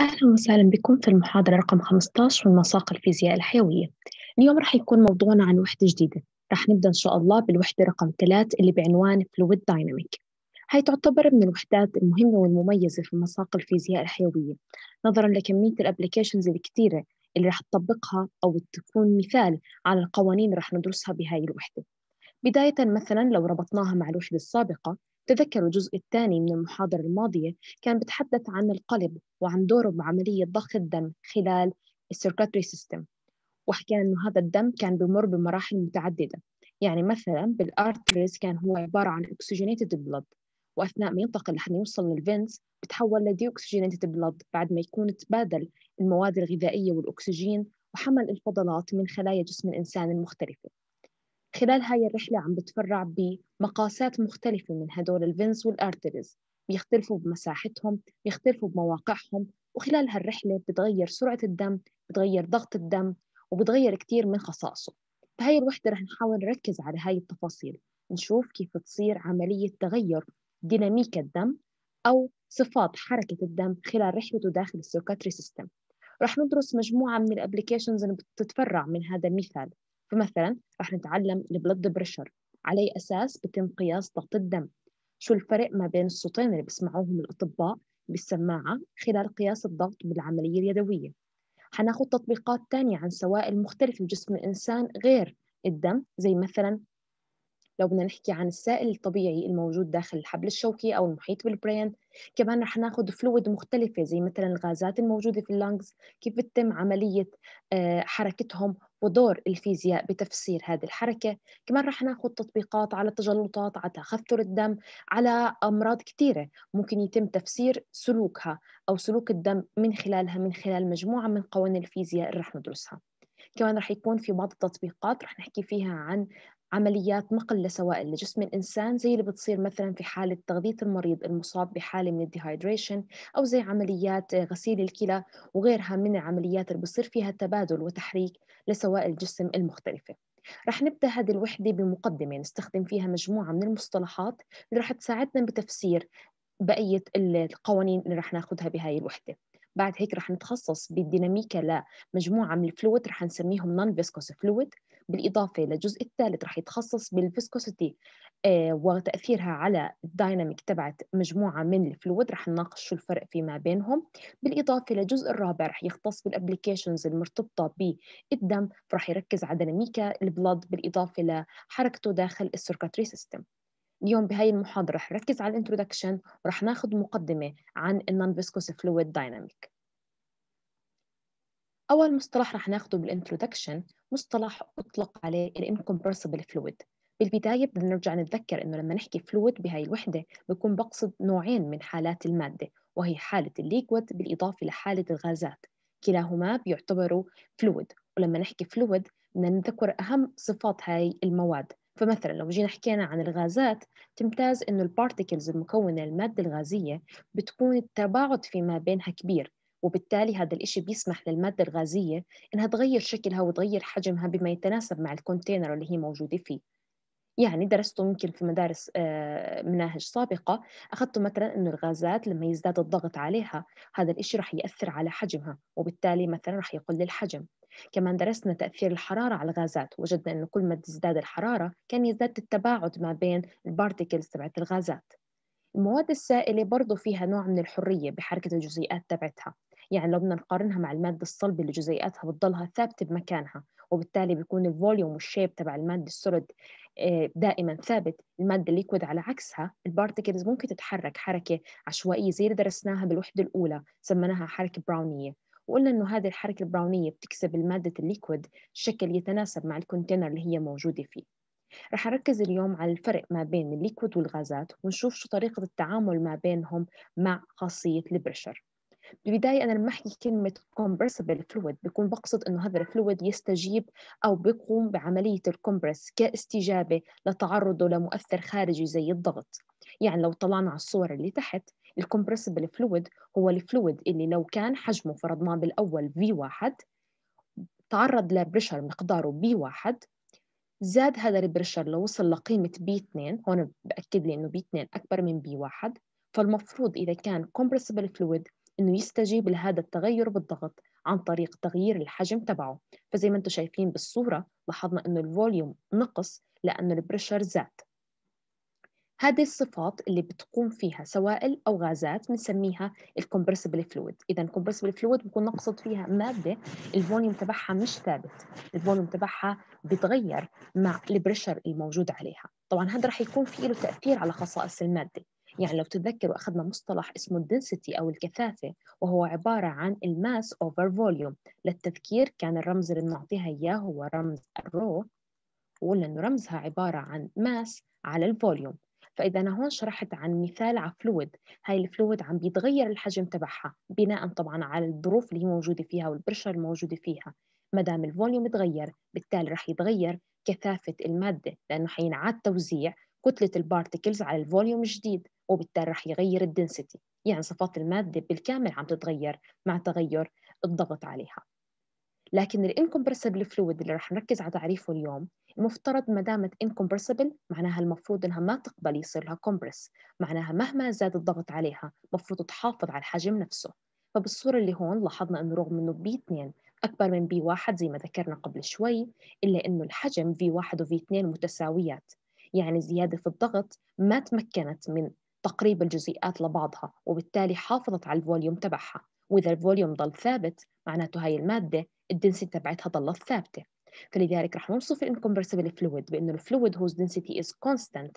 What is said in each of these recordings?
أهلا وسهلا بكم في المحاضرة رقم 15 من مساق الفيزياء الحيوية اليوم رح يكون موضوعنا عن وحدة جديدة رح نبدأ إن شاء الله بالوحدة رقم 3 اللي بعنوان Fluid Dynamic هي تعتبر من الوحدات المهمة والمميزة في مساق الفيزياء الحيوية نظرا لكمية الابلكيشنز الكثيرة اللي رح تطبقها أو تكون مثال على القوانين اللي ندرسها بهاي الوحدة بداية مثلا لو ربطناها مع الوحدة السابقة تذكروا الجزء الثاني من المحاضرة الماضية كان بتحدث عن القلب وعن دوره بعملية ضخ الدم خلال السيركاتري سيستم وحكينا إنه هذا الدم كان بمر بمراحل متعددة يعني مثلا بالارتريز كان هو عبارة عن اكسجينيتد بلد وأثناء ما ينتقل لحد يوصل للفينز بتحول لديوكسجينيتد بلد بعد ما يكون تبادل المواد الغذائية والأكسجين وحمل الفضلات من خلايا جسم الإنسان المختلفة خلال هاي الرحلة عم بتفرع بمقاسات مختلفة من هدول الفينز والارتريز بيختلفوا بمساحتهم بيختلفوا بمواقعهم وخلال هالرحلة بتغير سرعة الدم بتغير ضغط الدم وبتغير كتير من خصائصه فهي الوحدة رح نحاول نركز على هاي التفاصيل نشوف كيف تصير عملية تغير ديناميكا الدم أو صفات حركة الدم خلال رحلته داخل السيركاتري سيستم رح ندرس مجموعة من الابلكيشنز اللي بتتفرع من هذا المثال فمثلا رح نتعلم البلد بريشر على أي أساس بتم قياس ضغط الدم شو الفرق ما بين الصوتين اللي بسمعوهم الأطباء بالسماعة خلال قياس الضغط بالعملية اليدوية حناخد تطبيقات تانية عن سوائل مختلفة بجسم الإنسان غير الدم زي مثلا لو بدنا نحكي عن السائل الطبيعي الموجود داخل الحبل الشوكي او المحيط بالبرين كمان رح ناخذ فلويد مختلفه زي مثلا الغازات الموجوده في اللانجز كيف بتتم عمليه آه، حركتهم ودور الفيزياء بتفسير هذه الحركة كمان رح ناخد تطبيقات على التجلطات على تخثر الدم على أمراض كثيرة ممكن يتم تفسير سلوكها أو سلوك الدم من خلالها من خلال مجموعة من قوانين الفيزياء اللي رح ندرسها كمان رح يكون في بعض التطبيقات رح نحكي فيها عن عمليات نقل لسوائل لجسم الإنسان زي اللي بتصير مثلا في حالة تغذية المريض المصاب بحالة من الديهايدريشن أو زي عمليات غسيل الكلى وغيرها من العمليات اللي بصير فيها تبادل وتحريك لسوائل الجسم المختلفة رح نبدأ هذه الوحدة بمقدمة نستخدم فيها مجموعة من المصطلحات اللي رح تساعدنا بتفسير بقية القوانين اللي رح ناخدها بهاي الوحدة بعد هيك رح نتخصص بالديناميكا لمجموعة من الفلويد رح نسميهم non-viscous فلويد بالإضافة للجزء الثالث رح يتخصص بالفيسكوسيتي آه، وتأثيرها على الدايناميك تبعت مجموعة من الفلويد رح نناقش شو الفرق فيما بينهم بالإضافة للجزء الرابع رح يختص بالابلكيشنز المرتبطة بالدم فرح يركز على ديناميكا البلد بالإضافة لحركته داخل السيركتري سيستم اليوم بهاي المحاضرة رح نركز على الانترودكشن ورح ناخذ مقدمة عن النون فيسكوس فلويد دايناميك أول مصطلح رح ناخده بالانترودكشن مصطلح أطلق عليه الانكمبرسبل فلويد بالبداية بدنا نرجع نتذكر إنه لما نحكي فلويد بهاي الوحدة بكون بقصد نوعين من حالات المادة وهي حالة الليكويد بالإضافة لحالة الغازات كلاهما بيعتبروا فلويد ولما نحكي فلويد بدنا نذكر أهم صفات هاي المواد فمثلا لو جينا حكينا عن الغازات تمتاز انه البارتكلز المكونه الماده الغازيه بتكون التباعد فيما بينها كبير وبالتالي هذا الإشي بيسمح للمادة الغازية إنها تغير شكلها وتغير حجمها بما يتناسب مع الكونتينر اللي هي موجودة فيه يعني درسته ممكن في مدارس آه، مناهج سابقة أخذته مثلا أنه الغازات لما يزداد الضغط عليها هذا الإشي رح يأثر على حجمها وبالتالي مثلا رح يقل الحجم كمان درسنا تأثير الحرارة على الغازات وجدنا أنه كل ما تزداد الحرارة كان يزداد التباعد ما بين البارتيكلز تبعت الغازات المواد السائلة برضو فيها نوع من الحرية بحركة الجزيئات تبعتها يعني لو بدنا نقارنها مع الماده الصلبه اللي جزيئاتها بتضلها ثابته بمكانها وبالتالي بيكون الفوليوم والشيب تبع الماده السوليد آه، دائما ثابت الماده الليكويد على عكسها البارتكلز ممكن تتحرك حركه عشوائيه زي اللي درسناها بالوحده الاولى سميناها حركه براونيه وقلنا انه هذه الحركه البراونيه بتكسب الماده الليكويد شكل يتناسب مع الكونتينر اللي هي موجوده فيه رح أركز اليوم على الفرق ما بين الليكويد والغازات ونشوف شو طريقة التعامل ما بينهم مع خاصية البريشر بالبداية أنا لما أحكي كلمة compressible fluid بكون بقصد إنه هذا الفلويد يستجيب أو بيقوم بعملية الكمبرس كاستجابة لتعرضه لمؤثر خارجي زي الضغط يعني لو طلعنا على الصور اللي تحت الكمبرسبل فلويد هو الفلويد اللي لو كان حجمه فرضناه بالأول V1 تعرض لبرشر مقداره B1 زاد هذا البريشر لوصل لقيمة B2 هون بأكد لي إنه B2 أكبر من B1 فالمفروض إذا كان compressible fluid انه يستجيب لهذا التغير بالضغط عن طريق تغيير الحجم تبعه فزي ما انتم شايفين بالصوره لاحظنا انه الفوليوم نقص لانه البريشر زاد هذه الصفات اللي بتقوم فيها سوائل او غازات بنسميها الكومبرسبل فلويد اذا الكومبرسبل فلويد بكون نقصد فيها ماده الفوليوم تبعها مش ثابت الفوليوم تبعها بيتغير مع البريشر الموجود عليها طبعا هذا رح يكون في له تاثير على خصائص الماده يعني لو تتذكروا أخذنا مصطلح اسمه الدنسيتي أو الكثافة وهو عبارة عن الماس أوفر فوليوم للتذكير كان الرمز اللي بنعطيها إياه هو رمز الرو وقلنا إنه رمزها عبارة عن ماس على الفوليوم فإذا أنا هون شرحت عن مثال على فلويد هاي الفلويد عم بيتغير الحجم تبعها بناء طبعا على الظروف اللي هي موجودة فيها والبرشر الموجودة فيها ما دام الفوليوم تغير بالتالي رح يتغير كثافة المادة لأنه حينعاد توزيع كتلة البارتكلز على الفوليوم الجديد وبالتالي رح يغير الدنسيتي يعني صفات المادة بالكامل عم تتغير مع تغير الضغط عليها لكن الانكمبرسبل فلويد اللي رح نركز على تعريفه اليوم المفترض ما دامت انكمبرسبل معناها المفروض انها ما تقبل يصير لها كومبرس معناها مهما زاد الضغط عليها مفروض تحافظ على الحجم نفسه فبالصورة اللي هون لاحظنا انه رغم انه بي 2 اكبر من بي 1 زي ما ذكرنا قبل شوي الا انه الحجم في 1 وفي 2 متساويات يعني زيادة في الضغط ما تمكنت من تقريب الجزيئات لبعضها وبالتالي حافظت على الفوليوم تبعها وإذا الفوليوم ضل ثابت معناته هاي المادة الدنسي تبعتها ضلت ثابتة فلذلك رح نوصف الانكمبرسبل فلويد بأنه الفلويد whose density is constant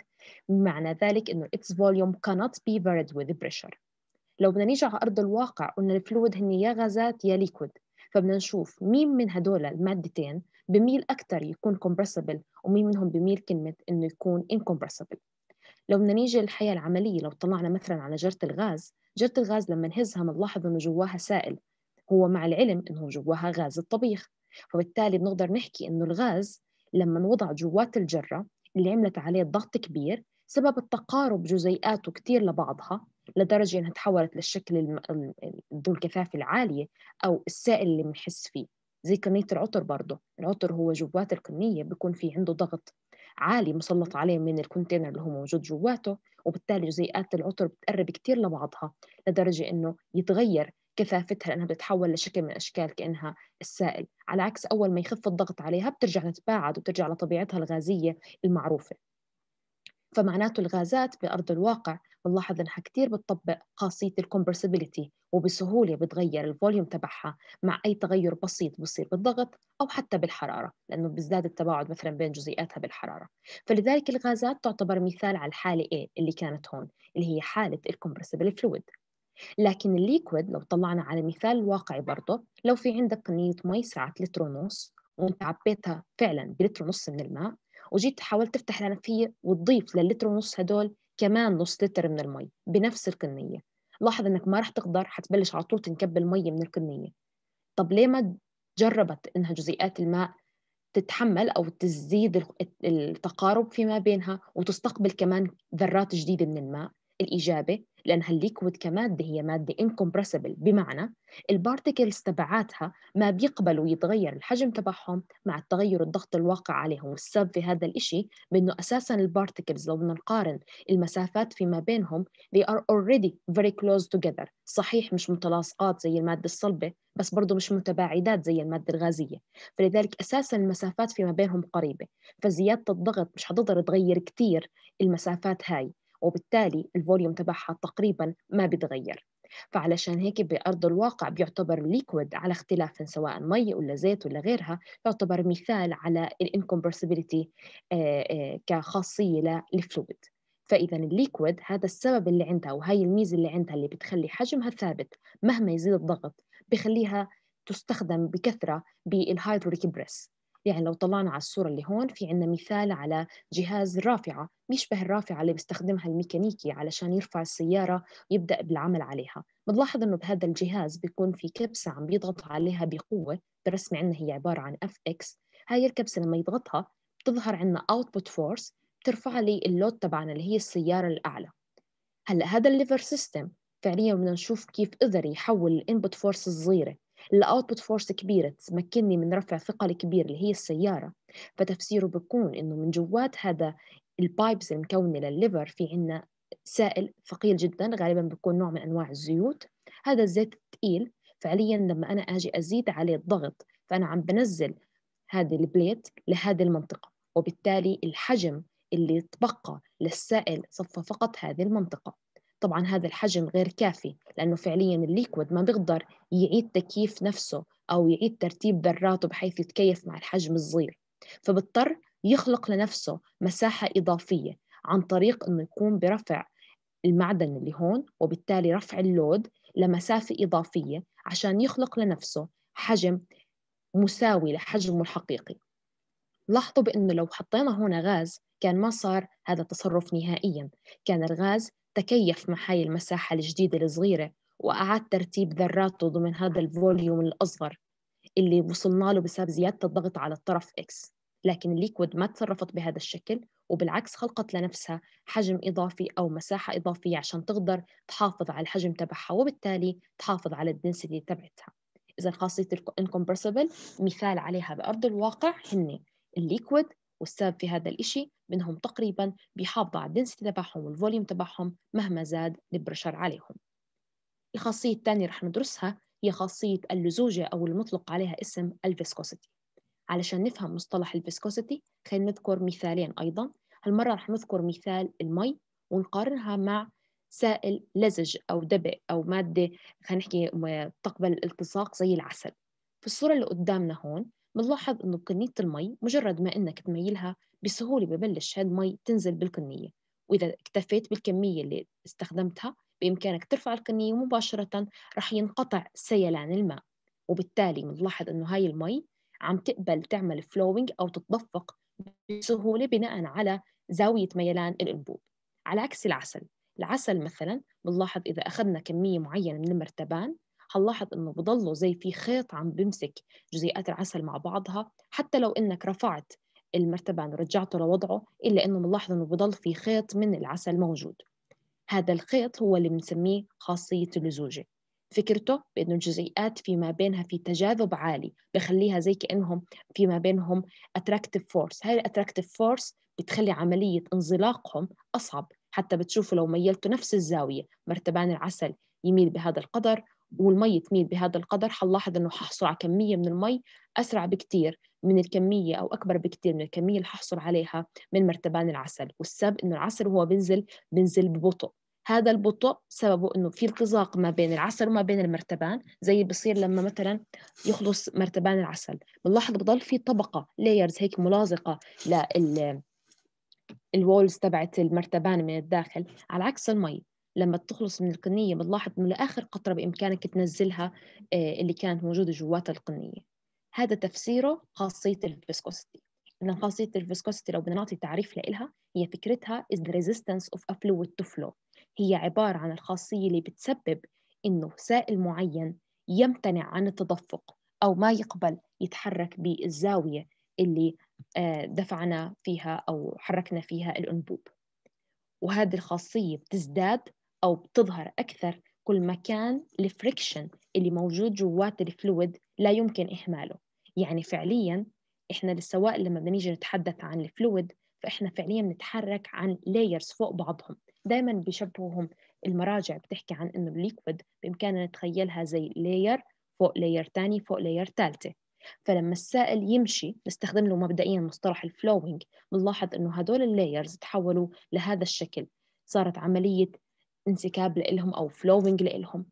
بمعنى ذلك أنه its volume cannot be varied with pressure لو بدنا نيجي على أرض الواقع قلنا الفلويد هن يا غازات يا ليكويد فبدنا نشوف مين من هدول المادتين بميل أكثر يكون compressible ومين منهم بميل كلمة إنه يكون incompressible لو بدنا نيجي للحياة العملية لو طلعنا مثلا على جرة الغاز جرة الغاز لما نهزها بنلاحظ إنه جواها سائل هو مع العلم إنه جواها غاز الطبيخ فبالتالي بنقدر نحكي إنه الغاز لما نوضع جوات الجرة اللي عملت عليه ضغط كبير سبب التقارب جزيئاته كتير لبعضها لدرجة إنها تحولت للشكل ذو الكثافة العالية أو السائل اللي بنحس فيه زي كمية العطر برضه العطر هو جوات الكمية بيكون في عنده ضغط عالي مسلط عليه من الكونتينر اللي هو موجود جواته وبالتالي جزيئات العطر بتقرب كتير لبعضها لدرجة إنه يتغير كثافتها لأنها بتتحول لشكل من أشكال كأنها السائل على عكس أول ما يخف الضغط عليها بترجع تتباعد وترجع لطبيعتها الغازية المعروفة فمعناته الغازات بأرض الواقع بنلاحظ انها كثير بتطبق خاصيه الكومبرسيبيليتي وبسهوله بتغير الفوليوم تبعها مع اي تغير بسيط بصير بالضغط او حتى بالحراره لانه بيزداد التباعد مثلا بين جزيئاتها بالحراره فلذلك الغازات تعتبر مثال على الحاله A اللي كانت هون اللي هي حاله الكومبرسيبل فلويد لكن الليكويد لو طلعنا على مثال واقعي برضه لو في عندك كمية مي ساعة لتر ونص وانت عبيتها فعلا بلتر ونص من الماء وجيت حاولت تفتح الأنفية وتضيف للتر ونص هدول كمان نص لتر من المي بنفس الكمية لاحظ انك ما رح تقدر حتبلش على طول تنكب المي من الكمية طب ليه ما جربت انها جزيئات الماء تتحمل او تزيد التقارب فيما بينها وتستقبل كمان ذرات جديده من الماء الإجابة لأنها الليكويد كمادة هي مادة incompressible بمعنى البارتكلز تبعاتها ما بيقبلوا يتغير الحجم تبعهم مع التغير الضغط الواقع عليهم والسبب في هذا الإشي بأنه أساسا البارتكلز لو بدنا نقارن المسافات فيما بينهم they are already very close together صحيح مش متلاصقات زي المادة الصلبة بس برضه مش متباعدات زي المادة الغازية فلذلك أساسا المسافات فيما بينهم قريبة فزيادة الضغط مش حتقدر تغير كتير المسافات هاي وبالتالي الفوليوم تبعها تقريبا ما بتغير فعلشان هيك بأرض الواقع بيعتبر ليكويد على اختلاف سواء مي ولا زيت ولا غيرها يعتبر مثال على الانكمبرسبيليتي آه، آه، كخاصية للفلويد فإذا الليكويد هذا السبب اللي عندها وهي الميزة اللي عندها اللي بتخلي حجمها ثابت مهما يزيد الضغط بخليها تستخدم بكثرة بالهايدروليك بريس يعني لو طلعنا على الصورة اللي هون في عندنا مثال على جهاز رافعة بيشبه الرافعة اللي بيستخدمها الميكانيكي علشان يرفع السيارة ويبدأ بالعمل عليها بنلاحظ إنه بهذا الجهاز بيكون في كبسة عم بيضغط عليها بقوة بالرسمة عندنا هي عبارة عن اف اكس هاي الكبسة لما يضغطها بتظهر عندنا output force بترفع لي اللود تبعنا اللي هي السيارة الأعلى هلا هذا الليفر سيستم فعليا بدنا نشوف كيف قدر يحول الانبوت فورس الصغيره الاوتبوت فورس كبيره تمكنني من رفع ثقل كبير اللي هي السياره فتفسيره بيكون انه من جوات هذا البايبس المكونه للليفر في عندنا سائل ثقيل جدا غالبا بيكون نوع من انواع الزيوت هذا الزيت الثقيل فعليا لما انا اجي ازيد عليه الضغط فانا عم بنزل هذه البليت لهذه المنطقه وبالتالي الحجم اللي تبقى للسائل صفى فقط هذه المنطقه طبعا هذا الحجم غير كافي لأنه فعليا الليكويد ما بيقدر يعيد تكييف نفسه أو يعيد ترتيب ذراته بحيث يتكيف مع الحجم الصغير فبضطر يخلق لنفسه مساحة إضافية عن طريق أنه يقوم برفع المعدن اللي هون وبالتالي رفع اللود لمسافة إضافية عشان يخلق لنفسه حجم مساوي لحجمه الحقيقي لاحظوا بأنه لو حطينا هنا غاز كان ما صار هذا التصرف نهائيا كان الغاز تكيف مع هاي المساحة الجديدة الصغيرة وأعاد ترتيب ذراته ضمن هذا الفوليوم الأصغر اللي وصلنا له بسبب زيادة الضغط على الطرف X لكن الليكويد ما تصرفت بهذا الشكل وبالعكس خلقت لنفسها حجم إضافي أو مساحة إضافية عشان تقدر تحافظ على الحجم تبعها وبالتالي تحافظ على الدنسيتي تبعتها إذا خاصية الانكمبرسبل مثال عليها بأرض الواقع هن الليكويد والسبب في هذا الإشي منهم تقريبا بيحافظوا على الدنسيتي تبعهم والفوليوم تبعهم مهما زاد البرشر عليهم الخاصية الثانية رح ندرسها هي خاصية اللزوجة أو المطلق عليها اسم الفيسكوسيتي علشان نفهم مصطلح الفيسكوسيتي خلينا نذكر مثالين أيضا هالمرة رح نذكر مثال المي ونقارنها مع سائل لزج أو دبق أو مادة خلينا نحكي تقبل الالتصاق زي العسل في الصورة اللي قدامنا هون بنلاحظ إنه كمية المي مجرد ما إنك تميلها بسهولة ببلش هاد مي تنزل بالقنيه وإذا اكتفيت بالكمية اللي استخدمتها بإمكانك ترفع القنيه مباشرة رح ينقطع سيلان الماء وبالتالي بنلاحظ إنه هاي المي عم تقبل تعمل فلوينج أو تتدفق بسهولة بناء على زاوية ميلان الأنبوب على عكس العسل العسل مثلا بنلاحظ إذا أخذنا كمية معينة من المرتبان هنلاحظ انه بضله زي في خيط عم بمسك جزيئات العسل مع بعضها حتى لو انك رفعت المرتبة أنا رجعته لوضعه إلا أنه بنلاحظ أنه بضل في خيط من العسل موجود هذا الخيط هو اللي بنسميه خاصية اللزوجة فكرته بأنه الجزيئات فيما بينها في تجاذب عالي بخليها زي كأنهم فيما بينهم attractive force هاي الاتراكتيف فورس بتخلي عملية انزلاقهم أصعب حتى بتشوفوا لو ميلتوا نفس الزاوية مرتبان العسل يميل بهذا القدر والمي تميل بهذا القدر حنلاحظ انه ححصل على كميه من المي اسرع بكتير من الكمية أو أكبر بكتير من الكمية اللي ححصل عليها من مرتبان العسل والسبب إنه العسل وهو بنزل بنزل ببطء هذا البطء سببه انه في التزاق ما بين العسل وما بين المرتبان زي بصير لما مثلا يخلص مرتبان العسل بنلاحظ بضل في طبقه لايرز هيك ملازقة لل الوولز تبعت المرتبان من الداخل على عكس المي لما تخلص من القنيه بنلاحظ انه لاخر قطره بامكانك تنزلها آه، اللي كانت موجوده جوات القنيه هذا تفسيره خاصية الفيسكوستي إن خاصية الفيسكوستي لو بدنا نعطي تعريف لإلها هي فكرتها is the resistance of a fluid to flow هي عبارة عن الخاصية اللي بتسبب إنه سائل معين يمتنع عن التدفق أو ما يقبل يتحرك بالزاوية اللي آه، دفعنا فيها أو حركنا فيها الأنبوب وهذه الخاصية بتزداد أو بتظهر أكثر كل ما كان الفريكشن اللي موجود جوات الفلويد لا يمكن إهماله يعني فعليا احنا للسواء لما بنيجي نتحدث عن الفلويد فاحنا فعليا بنتحرك عن لايرز فوق بعضهم دائما بيشبههم المراجع بتحكي عن انه الليكويد بامكاننا نتخيلها زي لاير فوق لاير تاني فوق لاير ثالثه فلما السائل يمشي نستخدم له مبدئيا مصطلح الفلوينج بنلاحظ انه هدول اللايرز تحولوا لهذا الشكل صارت عمليه انسكاب لإلهم او فلوينج لإلهم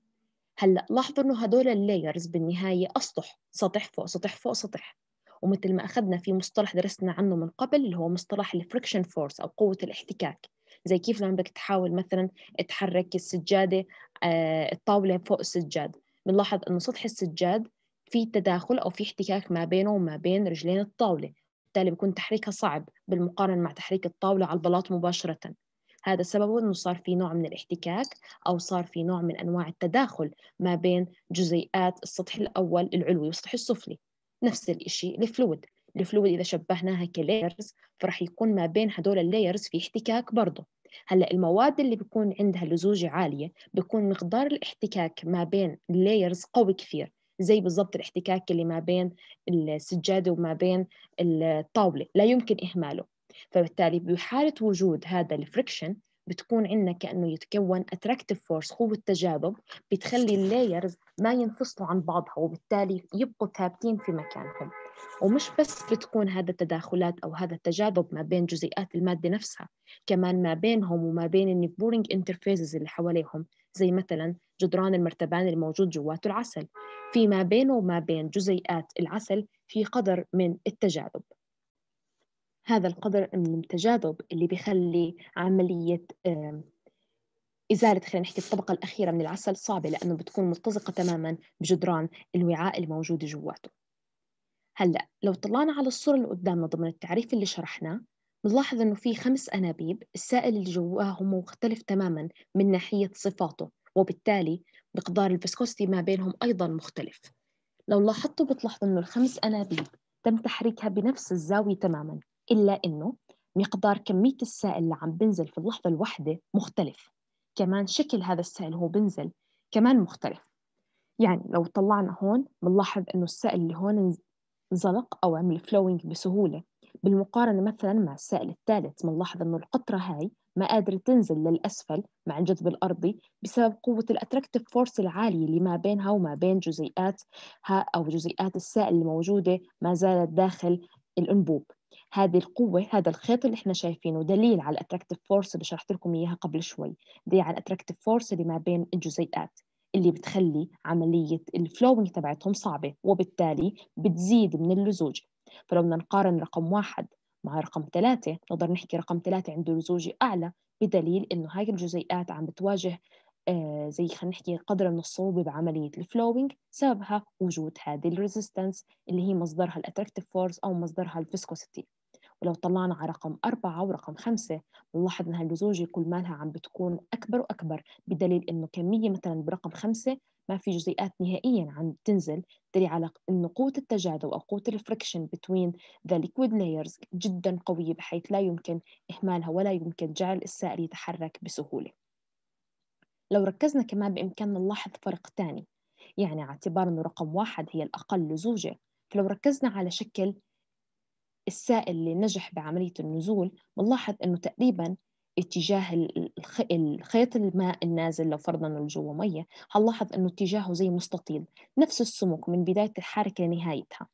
هلا لاحظوا انه هدول اللايرز بالنهايه اسطح سطح فوق سطح فوق سطح ومثل ما اخذنا في مصطلح درسنا عنه من قبل اللي هو مصطلح الفريكشن فورس او قوه الاحتكاك زي كيف لما بدك تحاول مثلا تحرك السجاده آه، الطاوله فوق السجاد بنلاحظ انه سطح السجاد في تداخل او في احتكاك ما بينه وما بين رجلين الطاوله بالتالي بيكون تحريكها صعب بالمقارنه مع تحريك الطاوله على البلاط مباشره هذا سببه أنه صار في نوع من الاحتكاك أو صار في نوع من أنواع التداخل ما بين جزيئات السطح الأول العلوي والسطح السفلي نفس الشيء الفلويد الفلويد إذا شبهناها كلايرز فراح يكون ما بين هدول اللايرز في احتكاك برضه هلا المواد اللي بيكون عندها لزوجة عالية بيكون مقدار الاحتكاك ما بين اللايرز قوي كثير زي بالضبط الاحتكاك اللي ما بين السجادة وما بين الطاولة لا يمكن إهماله فبالتالي بحالة وجود هذا الفريكشن بتكون عندنا كأنه يتكون attractive force قوة تجاذب بتخلي اللايرز ما ينفصلوا عن بعضها وبالتالي يبقوا ثابتين في مكانهم ومش بس بتكون هذا التداخلات أو هذا التجاذب ما بين جزيئات المادة نفسها كمان ما بينهم وما بين النيبورينج انترفيزز اللي حواليهم زي مثلا جدران المرتبان الموجود جواته العسل في ما بينه وما بين جزيئات العسل في قدر من التجاذب هذا القدر من التجاذب اللي بيخلي عملية إزالة خلينا نحكي الطبقة الأخيرة من العسل صعبة لأنه بتكون ملتصقة تماما بجدران الوعاء الموجود جواته هلأ لو طلعنا على الصورة اللي قدامنا ضمن التعريف اللي شرحناه بنلاحظ إنه في خمس أنابيب السائل اللي جواها مختلف تماما من ناحية صفاته وبالتالي مقدار الفسكوستي ما بينهم أيضا مختلف لو لاحظتوا بتلاحظوا إنه الخمس أنابيب تم تحريكها بنفس الزاوية تماما إلا إنه مقدار كمية السائل اللي عم بنزل في اللحظة الواحدة مختلف كمان شكل هذا السائل هو بنزل كمان مختلف يعني لو طلعنا هون بنلاحظ إنه السائل اللي هون انزلق أو عمل فلوينج بسهولة بالمقارنة مثلا مع السائل الثالث بنلاحظ إنه القطرة هاي ما قادرة تنزل للأسفل مع الجذب الأرضي بسبب قوة الأتراكتيف فورس العالية اللي ما بينها وما بين جزيئاتها أو جزيئات السائل الموجودة ما زالت داخل الأنبوب هذه القوة هذا الخيط اللي احنا شايفينه دليل على الاتراكتيف فورس اللي شرحت لكم اياها قبل شوي دي على الاتراكتيف فورس اللي ما بين الجزيئات اللي بتخلي عملية الفلوينج تبعتهم صعبة وبالتالي بتزيد من اللزوج فلو بدنا نقارن رقم واحد مع رقم ثلاثة نقدر نحكي رقم ثلاثة عنده لزوج أعلى بدليل إنه هاي الجزيئات عم بتواجه آه، زي خلينا نحكي قدر من الصعوبة بعملية الفلوينج سببها وجود هذه الريزيستنس اللي هي مصدرها الاتراكتيف فورس أو مصدرها الفيسكوسيتي ولو طلعنا على رقم أربعة ورقم خمسة بنلاحظ إنها اللزوجة كل مالها عم بتكون أكبر وأكبر بدليل إنه كمية مثلا برقم خمسة ما في جزيئات نهائيا عم تنزل دليل على انه قوه التجاذب او قوه الفريكشن بتوين ذا ليكويد لايرز جدا قويه بحيث لا يمكن اهمالها ولا يمكن جعل السائل يتحرك بسهوله لو ركزنا كمان بإمكاننا نلاحظ فرق تاني يعني اعتبار أنه رقم واحد هي الأقل لزوجة فلو ركزنا على شكل السائل اللي نجح بعملية النزول بنلاحظ أنه تقريبا اتجاه الخيط الماء النازل لو فرضنا انه جوا ميه هنلاحظ انه اتجاهه زي مستطيل نفس السمك من بدايه الحركه لنهايتها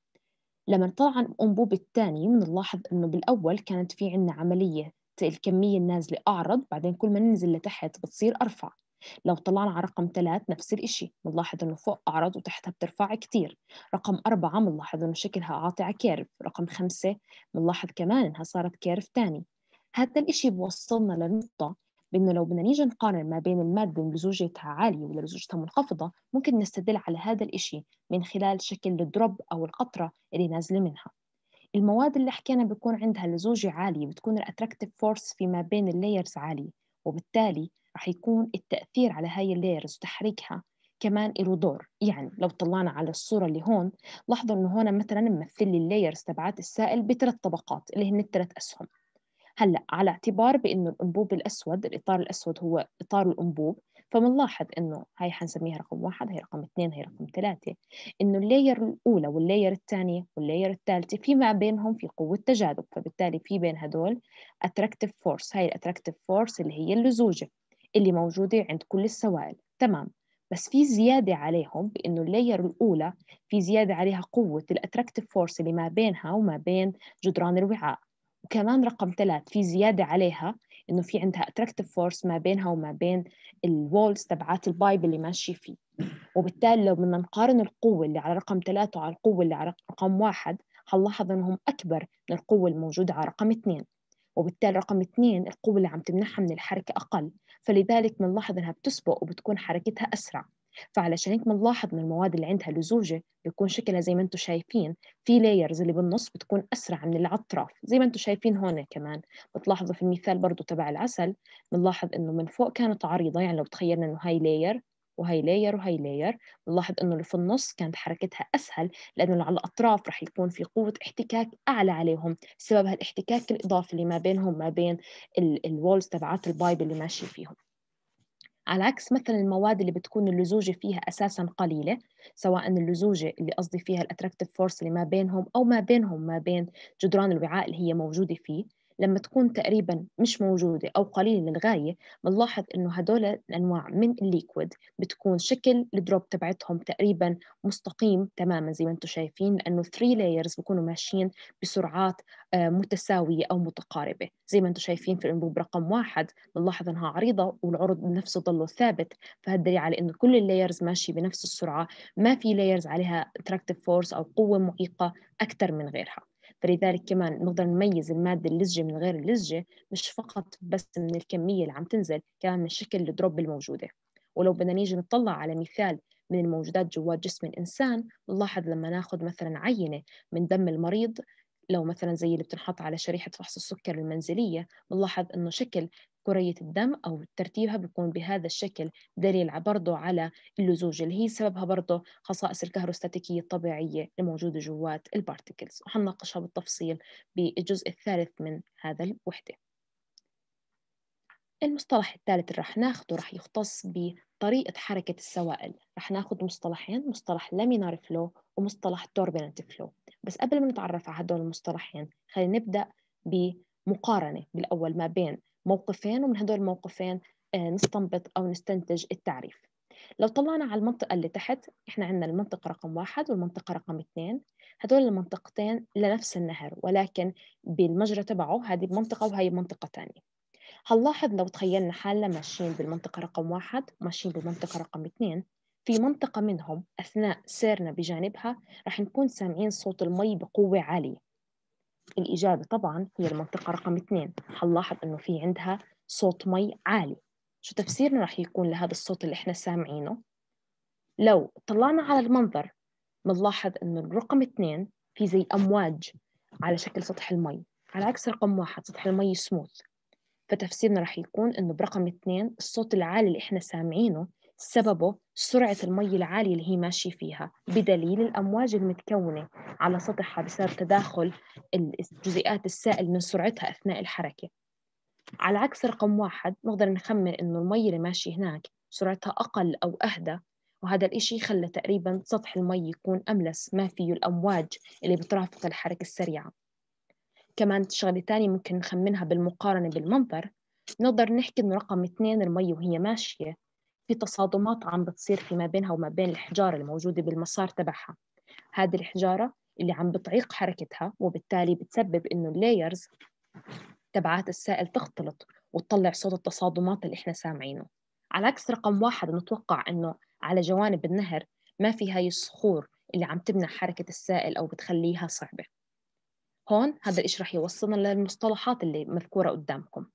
لما نطلع عن الانبوب الثاني بنلاحظ انه بالاول كانت في عندنا عمليه الكميه النازله اعرض بعدين كل ما ننزل لتحت بتصير ارفع لو طلعنا على رقم ثلاث نفس الإشي بنلاحظ إنه فوق أعرض وتحتها بترفع كتير رقم أربعة بنلاحظ إنه شكلها قاطع كيرف رقم خمسة بنلاحظ كمان إنها صارت كيرف تاني هذا الإشي بوصلنا لنقطة بأنه لو بدنا نيجي نقارن ما بين المادة اللي لزوجيتها عالية واللي لزوجتها منخفضة ممكن نستدل على هذا الإشي من خلال شكل الدروب أو القطرة اللي نازلة منها المواد اللي حكينا بيكون عندها لزوجة عالية بتكون الاتراكتيف فورس فيما بين اللايرز عالية وبالتالي رح يكون التأثير على هاي اللايرز وتحريكها كمان له دور يعني لو طلعنا على الصورة اللي هون لاحظوا انه هون مثلا ممثل لي اللايرز تبعات السائل بثلاث طبقات اللي هن الثلاث أسهم هلا على اعتبار بانه الانبوب الاسود الاطار الاسود هو اطار الانبوب فبنلاحظ انه هاي حنسميها رقم واحد هي رقم اثنين هي رقم ثلاثة انه اللاير الاولى واللاير الثانية واللاير الثالثة فيما بينهم في قوة تجاذب فبالتالي في بين هدول اتراكتيف فورس هاي الاتراكتيف فورس اللي هي اللزوجة اللي موجودة عند كل السوائل تمام بس في زيادة عليهم بأنه اللاير الأولى في زيادة عليها قوة الأتراكتيف فورس اللي ما بينها وما بين جدران الوعاء وكمان رقم ثلاث في زيادة عليها إنه في عندها أتراكتيف فورس ما بينها وما بين الوولز تبعات البايب اللي ماشي فيه وبالتالي لو بدنا نقارن القوة اللي على رقم ثلاثة وعلى القوة اللي على رقم واحد هنلاحظ إنهم أكبر من القوة الموجودة على رقم اثنين وبالتالي رقم اثنين القوة اللي عم تمنحها من الحركة أقل فلذلك بنلاحظ انها بتسبق وبتكون حركتها اسرع فعلشان هيك بنلاحظ انه المواد اللي عندها لزوجه بيكون شكلها زي ما انتم شايفين في لايرز اللي بالنص بتكون اسرع من اللي على الاطراف زي ما انتم شايفين هون كمان بتلاحظوا في المثال برضه تبع العسل بنلاحظ انه من فوق كانت عريضه يعني لو تخيلنا انه هاي لاير وهي لاير وهي لاير بنلاحظ انه اللي في النص كانت حركتها اسهل لانه اللي على الاطراف رح يكون في قوه احتكاك اعلى عليهم بسبب هالاحتكاك الاضافي اللي ما بينهم ما بين الوولز تبعات البايب اللي ماشي فيهم على عكس مثلا المواد اللي بتكون اللزوجة فيها أساسا قليلة سواء اللزوجة اللي قصدي فيها الاتراكتيف فورس اللي ما بينهم أو ما بينهم ما بين جدران الوعاء اللي هي موجودة فيه لما تكون تقريبا مش موجودة أو قليلة للغاية بنلاحظ إنه هدول الأنواع من الليكويد بتكون شكل الدروب تبعتهم تقريبا مستقيم تماما زي ما انتم شايفين لأنه 3 لايرز بكونوا ماشيين بسرعات آه، متساوية أو متقاربة زي ما انتم شايفين في الأنبوب رقم واحد بنلاحظ إنها عريضة والعرض نفسه ضله ثابت فهالدليل على إنه كل اللايرز ماشي بنفس السرعة ما في لايرز عليها اتراكتيف فورس أو قوة معيقة أكثر من غيرها فلذلك كمان نقدر نميز المادة اللزجة من غير اللزجة مش فقط بس من الكمية اللي عم تنزل كمان من شكل الدروب الموجودة ولو بدنا نيجي نطلع على مثال من الموجودات جوات جسم الإنسان نلاحظ لما ناخذ مثلا عينة من دم المريض لو مثلا زي اللي بتنحط على شريحة فحص السكر المنزلية بنلاحظ إنه شكل كرية الدم أو ترتيبها بيكون بهذا الشكل دليل برضه على اللزوج اللي هي سببها برضه خصائص الكهروستاتيكية الطبيعية الموجودة جوات البارتكلز وحنناقشها بالتفصيل بالجزء الثالث من هذا الوحدة المصطلح الثالث اللي رح ناخده رح يختص بطريقة حركة السوائل رح ناخد مصطلحين مصطلح لامينار فلو ومصطلح توربيننت فلو بس قبل ما نتعرف على هدول المصطلحين خلينا نبدأ بمقارنة بالأول ما بين موقفين ومن هدول الموقفين آه، نستنبط أو نستنتج التعريف لو طلعنا على المنطقة اللي تحت إحنا عندنا المنطقة رقم واحد والمنطقة رقم اثنين هدول المنطقتين لنفس النهر ولكن بالمجرى تبعه هذه منطقة وهي منطقة تانية هنلاحظ لو تخيلنا حالنا ماشيين بالمنطقة رقم واحد ماشيين بالمنطقة رقم اثنين في منطقة منهم أثناء سيرنا بجانبها رح نكون سامعين صوت المي بقوة عالية الإجابة طبعا هي المنطقة رقم اثنين حنلاحظ أنه في عندها صوت مي عالي شو تفسيرنا راح يكون لهذا الصوت اللي احنا سامعينه لو طلعنا على المنظر بنلاحظ أنه الرقم اثنين في زي أمواج على شكل سطح المي على عكس رقم واحد سطح المي سموث فتفسيرنا راح يكون أنه برقم اثنين الصوت العالي اللي احنا سامعينه سببه سرعة المي العالية اللي هي ماشية فيها بدليل الأمواج المتكونة على سطحها بسبب تداخل الجزيئات السائل من سرعتها أثناء الحركة على عكس رقم واحد نقدر نخمن إنه المي اللي ماشية هناك سرعتها أقل أو أهدى وهذا الإشي خلى تقريبا سطح المي يكون أملس ما فيه الأمواج اللي بترافق الحركة السريعة كمان شغلة تانية ممكن نخمنها بالمقارنة بالمنظر نقدر نحكي إنه رقم اثنين المي وهي ماشية في تصادمات عم بتصير فيما بينها وما بين الحجاره الموجوده بالمسار تبعها هذه الحجاره اللي عم بتعيق حركتها وبالتالي بتسبب انه اللايرز تبعات السائل تختلط وتطلع صوت التصادمات اللي احنا سامعينه على عكس رقم واحد نتوقع انه على جوانب النهر ما في هاي الصخور اللي عم تمنع حركة السائل أو بتخليها صعبة هون هذا الشيء رح يوصلنا للمصطلحات اللي مذكورة قدامكم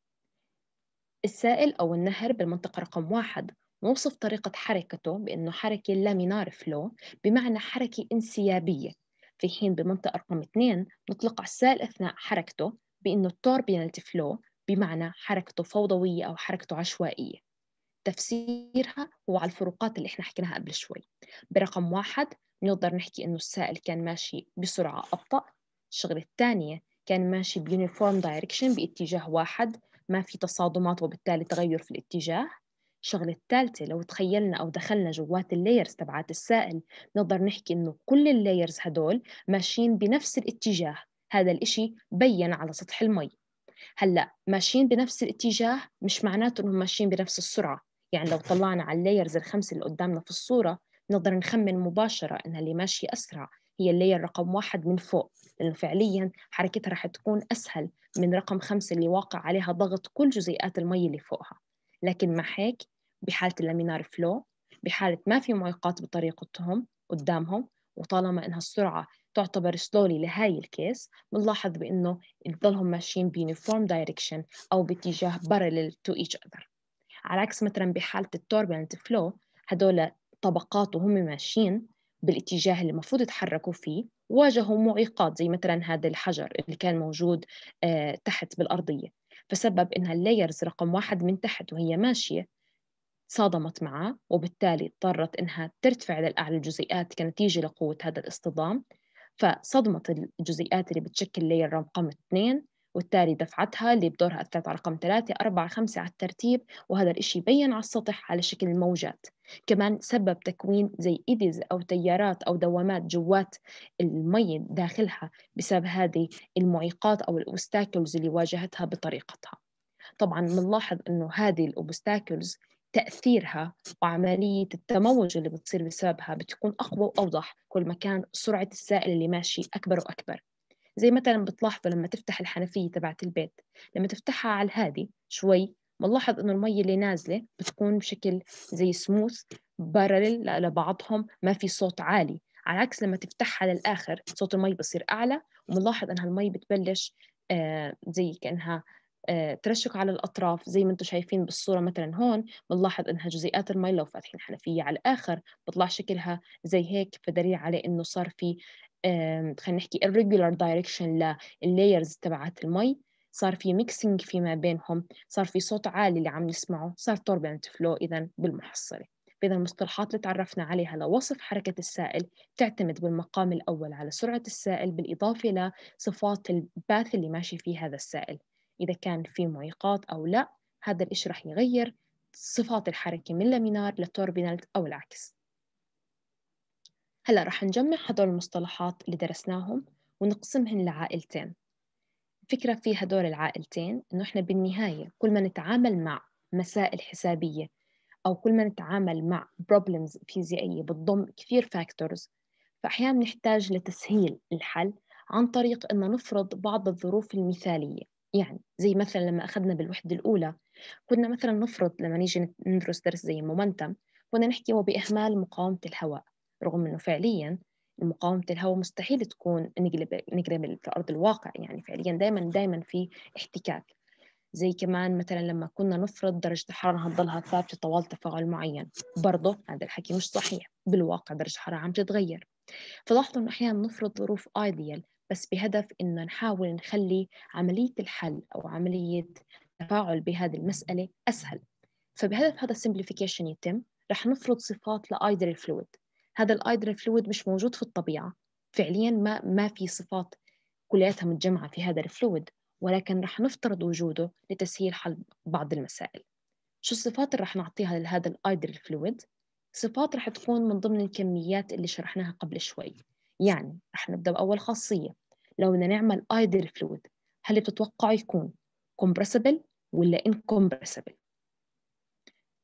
السائل أو النهر بالمنطقة رقم واحد نوصف طريقة حركته بأنه حركة لامينار فلو بمعنى حركة انسيابية في حين بمنطقة رقم 2 نطلق عسال أثناء حركته بأنه التوربينالت فلو بمعنى حركته فوضوية أو حركته عشوائية تفسيرها هو على الفروقات اللي احنا حكيناها قبل شوي برقم واحد بنقدر نحكي انه السائل كان ماشي بسرعة أبطأ الشغلة الثانية كان ماشي بيونيفورم دايركشن باتجاه واحد ما في تصادمات وبالتالي تغير في الاتجاه الشغلة الثالثة لو تخيلنا أو دخلنا جوات اللايرز تبعات السائل نقدر نحكي إنه كل اللايرز هدول ماشيين بنفس الاتجاه هذا الإشي بين على سطح المي هلأ ماشيين بنفس الاتجاه مش معناته إنهم ماشيين بنفس السرعة يعني لو طلعنا على اللايرز الخمسة اللي قدامنا في الصورة نقدر نخمن مباشرة إنها اللي ماشية أسرع هي اللاير رقم واحد من فوق لأنه فعليا حركتها رح تكون أسهل من رقم خمسة اللي واقع عليها ضغط كل جزيئات المي اللي فوقها لكن مع هيك بحالة اللامينار فلو بحالة ما في معيقات بطريقتهم قدامهم وطالما إنها السرعة تعتبر سلولي لهاي الكيس بنلاحظ بإنه يضلهم ماشيين بيونيفورم دايركشن أو باتجاه parallel تو each other على عكس مثلا بحالة التوربلنت فلو هدول طبقات وهم ماشيين بالاتجاه اللي المفروض يتحركوا فيه واجهوا معيقات زي مثلا هذا الحجر اللي كان موجود آه، تحت بالأرضية فسبب إنها اللايرز رقم واحد من تحت وهي ماشية تصادمت معه وبالتالي اضطرت إنها ترتفع للأعلى الجزيئات كنتيجة لقوة هذا الاصطدام فصدمت الجزيئات اللي بتشكل لاير رقم اثنين وبالتالي دفعتها اللي بدورها أثرت على رقم ثلاثة أربعة خمسة على الترتيب وهذا الإشي بين على السطح على شكل موجات كمان سبب تكوين زي إيديز أو تيارات أو دوامات جوات المي داخلها بسبب هذه المعيقات أو الأوبستاكلز اللي واجهتها بطريقتها طبعا بنلاحظ أنه هذه الأوبستاكلز تأثيرها وعملية التموج اللي بتصير بسببها بتكون أقوى وأوضح كل ما كان سرعة السائل اللي ماشي أكبر وأكبر زي مثلا بتلاحظوا لما تفتح الحنفية تبعت البيت لما تفتحها على الهادي شوي بنلاحظ انه المي اللي نازله بتكون بشكل زي سموث بارلل لبعضهم ما في صوت عالي على عكس لما تفتحها للاخر صوت المي بصير اعلى وبنلاحظ انها المي بتبلش آه، زي كانها آه، ترشق على الاطراف زي ما انتم شايفين بالصوره مثلا هون بنلاحظ انها جزيئات المي لو فاتحين حنفيه على الاخر بطلع شكلها زي هيك فدليل على انه صار في خلينا نحكي irregular direction لللايرز تبعت المي صار في ميكسينج فيما بينهم صار في صوت عالي اللي عم نسمعه صار turbulent flow إذا بالمحصلة فإذا المصطلحات اللي تعرفنا عليها لوصف حركة السائل تعتمد بالمقام الأول على سرعة السائل بالإضافة لصفات الباث اللي ماشي فيه هذا السائل إذا كان في معيقات أو لا هذا الشيء راح يغير صفات الحركة من لامينار لتوربينالت أو العكس هلا رح نجمع هدول المصطلحات اللي درسناهم ونقسمهن لعائلتين الفكرة في هدول العائلتين إنه إحنا بالنهاية كل ما نتعامل مع مسائل حسابية أو كل ما نتعامل مع problems فيزيائية بتضم كثير factors فأحيانا نحتاج لتسهيل الحل عن طريق إنه نفرض بعض الظروف المثالية يعني زي مثلا لما أخذنا بالوحدة الأولى كنا مثلا نفرض لما نيجي ندرس درس زي المومنتم كنا نحكي وبإهمال مقاومة الهواء رغم أنه فعليا مقاومة الهواء مستحيل تكون نقلب نقلب أرض الواقع يعني فعليا دائما دائما في احتكاك زي كمان مثلا لما كنا نفرض درجة الحرارة هتضلها ثابتة طوال تفاعل معين برضه هذا الحكي مش صحيح بالواقع درجة الحرارة عم تتغير فلاحظوا إنه أحيانا نفرض ظروف ايديال بس بهدف إنه نحاول نخلي عملية الحل أو عملية التفاعل بهذه المسألة أسهل فبهدف هذا السمبليفيكيشن يتم رح نفرض صفات لايدل فلويد هذا الايدر فلويد مش موجود في الطبيعه فعليا ما ما في صفات كلياتها متجمعه في هذا الفلويد ولكن رح نفترض وجوده لتسهيل حل بعض المسائل شو الصفات اللي رح نعطيها لهذا الايدر فلويد صفات رح تكون من ضمن الكميات اللي شرحناها قبل شوي يعني رح نبدا باول خاصيه لو بدنا نعمل ايدر فلويد هل بتتوقع يكون كومبرسبل ولا انكومبرسبل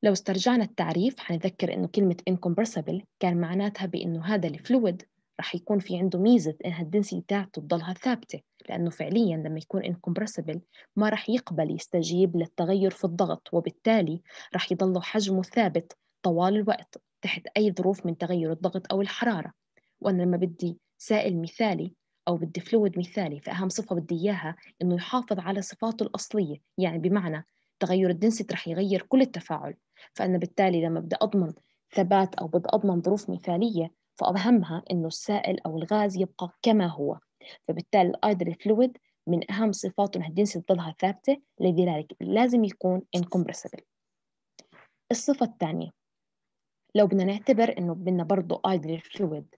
لو استرجعنا التعريف حنتذكر إنه كلمة incompressible كان معناتها بإنه هذا الفلويد رح يكون في عنده ميزة إنها الدنسي تاعته تضلها ثابتة لأنه فعليا لما يكون incompressible ما رح يقبل يستجيب للتغير في الضغط وبالتالي رح يضل حجمه ثابت طوال الوقت تحت أي ظروف من تغير الضغط أو الحرارة وأنا لما بدي سائل مثالي أو بدي فلويد مثالي فأهم صفة بدي إياها إنه يحافظ على صفاته الأصلية يعني بمعنى تغير الدنسيت رح يغير كل التفاعل فأنا بالتالي لما بدي أضمن ثبات أو بدي أضمن ظروف مثالية فأهمها إنه السائل أو الغاز يبقى كما هو فبالتالي الأيدل فلويد من أهم صفاته إنها الجنس تضلها ثابتة لذلك لازم يكون انكمبرسبل الصفة الثانية لو بدنا نعتبر إنه بدنا برضه أيدل فلويد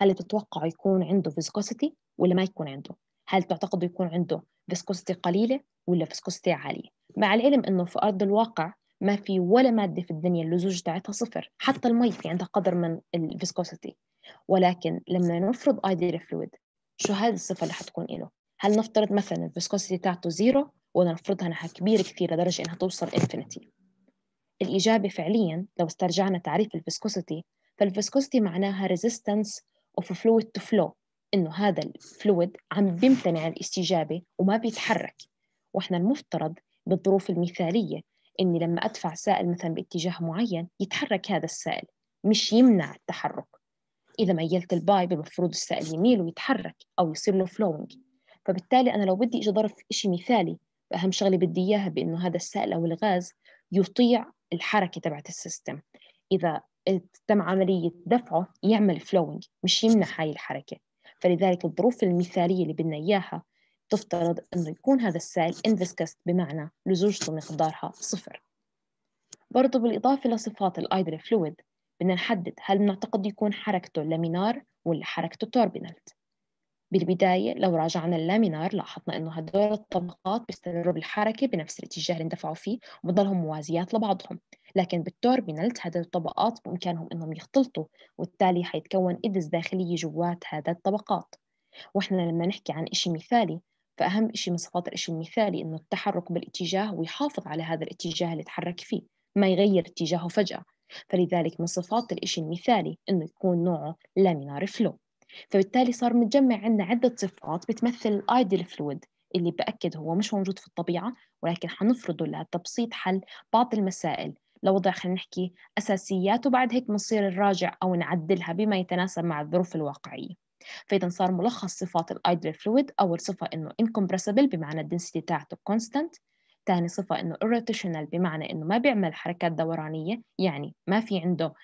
هل تتوقع يكون عنده فيسكوسيتي ولا ما يكون عنده؟ هل تعتقد يكون عنده فيسكوستي قليلة ولا فيسكوستي عالية مع العلم أنه في أرض الواقع ما في ولا ماده في الدنيا اللزوج تاعتها صفر حتى المي في عندها قدر من الفيسكوسيتي ولكن لما نفرض ايدير فلويد شو هذه الصفه اللي حتكون له هل نفترض مثلا الفيسكوسيتي تاعته زيرو ولا نفرضها انها كبيره كثير لدرجه انها توصل انفينيتي الاجابه فعليا لو استرجعنا تعريف الفيسكوسيتي فالفيسكوسيتي معناها ريزيستنس اوف فلويد تو فلو انه هذا الفلويد عم بيمتنع عن الاستجابه وما بيتحرك واحنا المفترض بالظروف المثاليه اني لما ادفع سائل مثلا باتجاه معين يتحرك هذا السائل مش يمنع التحرك اذا ميلت البايب المفروض السائل يميل ويتحرك او يصير له فلوينج فبالتالي انا لو بدي اجي ضرب شيء مثالي اهم شغله بدي اياها بانه هذا السائل او الغاز يطيع الحركه تبعت السيستم اذا تم عمليه دفعه يعمل فلوينج مش يمنع هاي الحركه فلذلك الظروف المثاليه اللي بدنا اياها تفترض أنه يكون هذا السائل انفسكست بمعنى لزوجته مقدارها صفر برضو بالإضافة لصفات الأيدر فلويد بدنا نحدد هل بنعتقد يكون حركته لامينار ولا حركته توربينالت بالبداية لو راجعنا اللامينار لاحظنا أنه هدول الطبقات بيستمروا بالحركة بنفس الاتجاه اللي اندفعوا فيه وبضلهم موازيات لبعضهم لكن بالتوربينالت هدول الطبقات بإمكانهم أنهم يختلطوا وبالتالي حيتكون إدس داخلية جوات هذا الطبقات وإحنا لما نحكي عن إشي مثالي فأهم شيء من صفات الإشي المثالي إنه التحرك بالاتجاه ويحافظ على هذا الاتجاه اللي تحرك فيه ما يغير اتجاهه فجأة فلذلك من صفات الإشي المثالي إنه يكون نوعه لامينار فلو فبالتالي صار متجمع عندنا عدة صفات بتمثل الايدل فلويد اللي بأكد هو مش موجود في الطبيعة ولكن حنفرضه لتبسيط حل بعض المسائل لوضع خلينا نحكي أساسيات وبعد هيك بنصير نراجع أو نعدلها بما يتناسب مع الظروف الواقعية فإذا صار ملخص صفات الايدل فلويد أول صفة إنه incompressible بمعنى الدنسيتي تاعته constant تاني صفة إنه irrotational بمعنى إنه ما بيعمل حركات دورانية يعني ما في عنده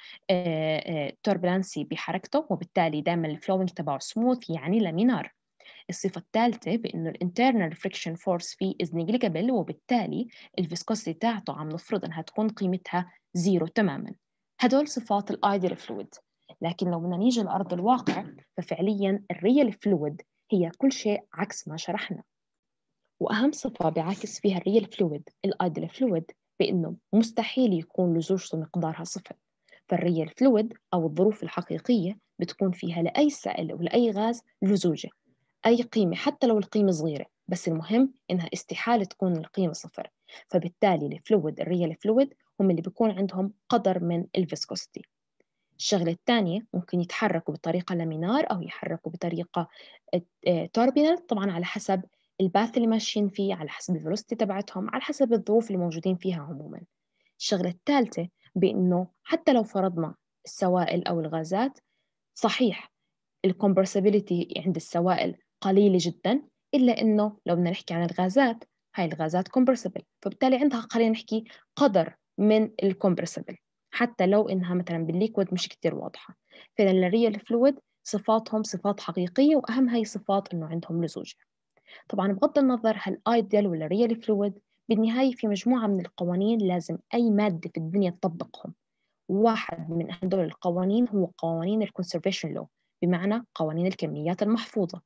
توربلانسي آه، آه، بحركته وبالتالي دائما الفلوينج تبعه سموث يعني لامينار الصفة الثالثة بإنه الانترنال فريكشن فورس فيه از نيجليجبل وبالتالي الفيسكوسيتي تاعته عم نفرض إنها تكون قيمتها زيرو تماما هدول صفات الايدل فلويد لكن لو بدنا نيجي لأرض الواقع ففعليا الريال فلويد هي كل شيء عكس ما شرحنا وأهم صفة بعكس فيها الريال فلويد الأيدل فلويد بأنه مستحيل يكون لزوجته مقدارها صفر فالريال فلويد أو الظروف الحقيقية بتكون فيها لأي سائل أو لأي غاز لزوجة أي قيمة حتى لو القيمة صغيرة بس المهم إنها استحالة تكون القيمة صفر فبالتالي الفلويد الريال فلويد هم اللي بيكون عندهم قدر من الفيسكوستي الشغلة الثانية ممكن يتحركوا بطريقة لامينار أو يحركوا بطريقة آه، آه، توربينال طبعا على حسب الباث اللي ماشيين فيه على حسب الفلوستي تبعتهم على حسب الظروف اللي موجودين فيها عموما الشغلة الثالثة بأنه حتى لو فرضنا السوائل أو الغازات صحيح الكومبرسبيليتي عند السوائل قليلة جدا إلا أنه لو بدنا نحكي عن الغازات هاي الغازات كومبرسبل فبالتالي عندها خلينا نحكي قدر من الكومبرسبل حتى لو إنها مثلا بالليكويد مش كتير واضحة فإذا الريال فلويد صفاتهم صفات حقيقية وأهم هي صفات إنه عندهم لزوجة طبعا بغض النظر هل ايديال ولا ريال فلويد بالنهاية في مجموعة من القوانين لازم أي مادة في الدنيا تطبقهم واحد من هدول القوانين هو قوانين الكونسرفيشن لو بمعنى قوانين الكميات المحفوظة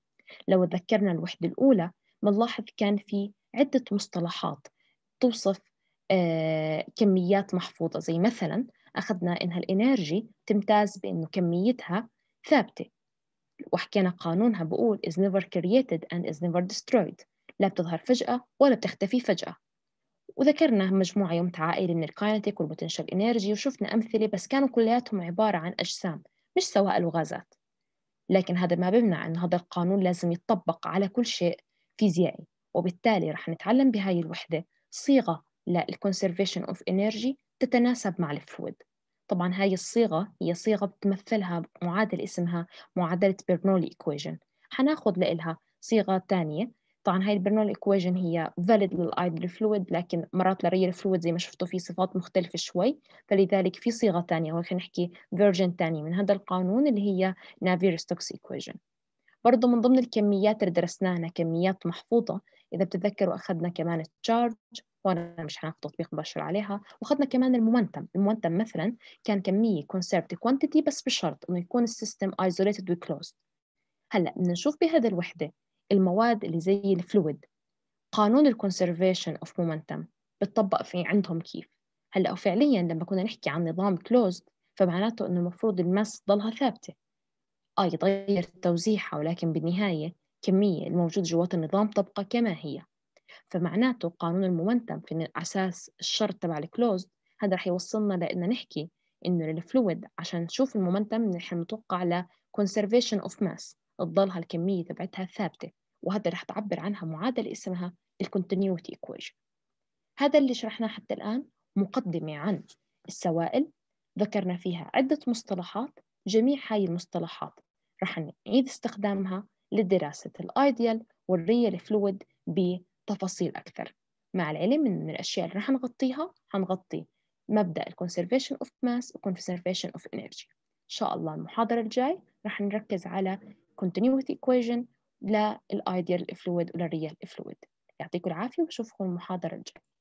لو تذكرنا الوحدة الأولى بنلاحظ كان في عدة مصطلحات توصف آه، كميات محفوظة زي مثلا أخذنا إنها الإنرجي تمتاز بإنه كميتها ثابتة وحكينا قانونها بقول is never created and is never destroyed لا بتظهر فجأة ولا بتختفي فجأة وذكرنا مجموعة يوم تعائل من الكاينتيك والبوتنشال إنرجي وشفنا أمثلة بس كانوا كلياتهم عبارة عن أجسام مش سوائل وغازات لكن هذا ما بمنع أن هذا القانون لازم يتطبق على كل شيء فيزيائي وبالتالي رح نتعلم بهاي الوحدة صيغة للconservation of energy تتناسب مع الفلويد طبعا هاي الصيغة هي صيغة بتمثلها معادل اسمها معادلة برنولي إيكويجن حناخد لإلها صيغة ثانيه طبعا هاي البرنول إيكويجن هي valid للأيدل فلويد لكن مرات للريال فلويد زي ما شفتوا في صفات مختلفة شوي فلذلك في صيغة ثانيه هو خلينا نحكي فيرجن ثانيه من هذا القانون اللي هي نافير-ستوكس إيكويجن برضه من ضمن الكميات اللي درسناها كميات محفوظة إذا بتتذكروا أخذنا كمان التشارج هون مش هناخد تطبيق مباشر عليها واخذنا كمان المومنتم المومنتم مثلا كان كميه كونسيرفت كوانتيتي بس بشرط انه يكون السيستم ايزوليتد وكلوزد هلا بدنا نشوف بهذه الوحده المواد اللي زي الفلويد قانون الكونسرفيشن اوف مومنتم بتطبق في عندهم كيف هلا وفعليا لما كنا نحكي عن نظام كلوزد فمعناته انه المفروض الماس ضلها ثابته اي آه، يتغير توزيعها ولكن بالنهايه كمية الموجود جوات النظام تبقى كما هي فمعناته قانون المومنتم في اساس الشرط تبع الكلوز هذا رح يوصلنا لان نحكي انه الفلويد عشان نشوف المومنتم نحن نتوقع على conservation of mass تضلها الكميه تبعتها ثابته وهذا رح تعبر عنها معادله اسمها الكونتينيوتي ايكويشن هذا اللي شرحناه حتى الان مقدمه عن السوائل ذكرنا فيها عده مصطلحات جميع هاي المصطلحات رح نعيد استخدامها لدراسة الأيديال والريال فلويد تفاصيل أكثر مع العلم من الأشياء اللي رح نغطيها حنغطي مبدأ الكونسرفيشن اوف ماس وكونسرفيشن اوف انرجي إن شاء الله المحاضرة الجاي رح نركز على continuity equation للايديال فلويد وللريال fluid يعطيكم العافية وبشوفكم المحاضرة الجاية